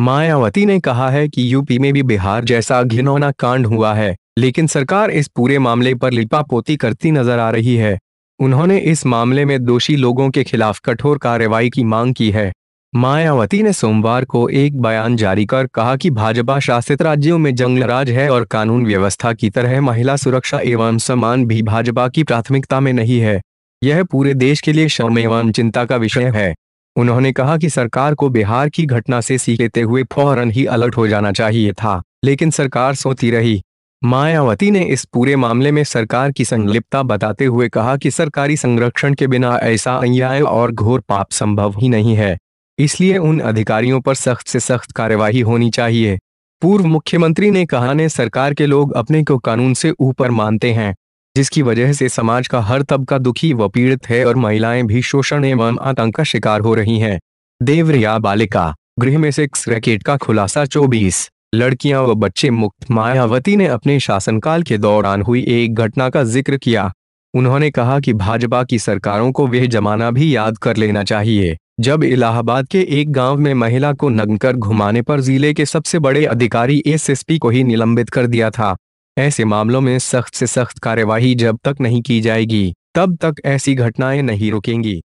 मायावती ने कहा है कि यूपी में भी बिहार जैसा घिनौना कांड हुआ है लेकिन सरकार इस पूरे मामले पर लिपापोती करती नजर आ रही है उन्होंने इस मामले में दोषी लोगों के खिलाफ कठोर कार्रवाई की मांग की है मायावती ने सोमवार को एक बयान जारी कर कहा कि भाजपा शासित राज्यों में जंगलराज है और कानून व्यवस्था की तरह महिला सुरक्षा एवं सम्मान भी भाजपा की प्राथमिकता में नहीं है यह पूरे देश के लिए शर्म एवं चिंता का विषय है उन्होंने कहा कि सरकार को बिहार की घटना से सीख लेते हुए फौरन ही अलर्ट हो जाना चाहिए था लेकिन सरकार सोती रही मायावती ने इस पूरे मामले में सरकार की संलिप्तता बताते हुए कहा कि सरकारी संरक्षण के बिना ऐसा अन्याय और घोर पाप संभव ही नहीं है इसलिए उन अधिकारियों पर सख्त से सख्त कार्यवाही होनी चाहिए पूर्व मुख्यमंत्री ने कहा ने सरकार के लोग अपने को कानून से ऊपर मानते हैं जिसकी वजह से समाज का हर तबका दुखी व पीड़ित है और महिलाएं भी शोषण एवं आतंक का शिकार हो रही हैं या बालिका गृह में सेक्स रैकेट का खुलासा 24 लड़कियां व बच्चे मुक्त मायावती ने अपने शासनकाल के दौरान हुई एक घटना का जिक्र किया उन्होंने कहा कि भाजपा की सरकारों को वह जमाना भी याद कर लेना चाहिए जब इलाहाबाद के एक गांव में महिला को नग्न कर घुमाने पर जिले के सबसे बड़े अधिकारी एसएसपी को ही निलंबित कर दिया था ऐसे मामलों में सख्त से सख्त कार्यवाही जब तक नहीं की जाएगी तब तक ऐसी घटनाएं नहीं रुकेंगी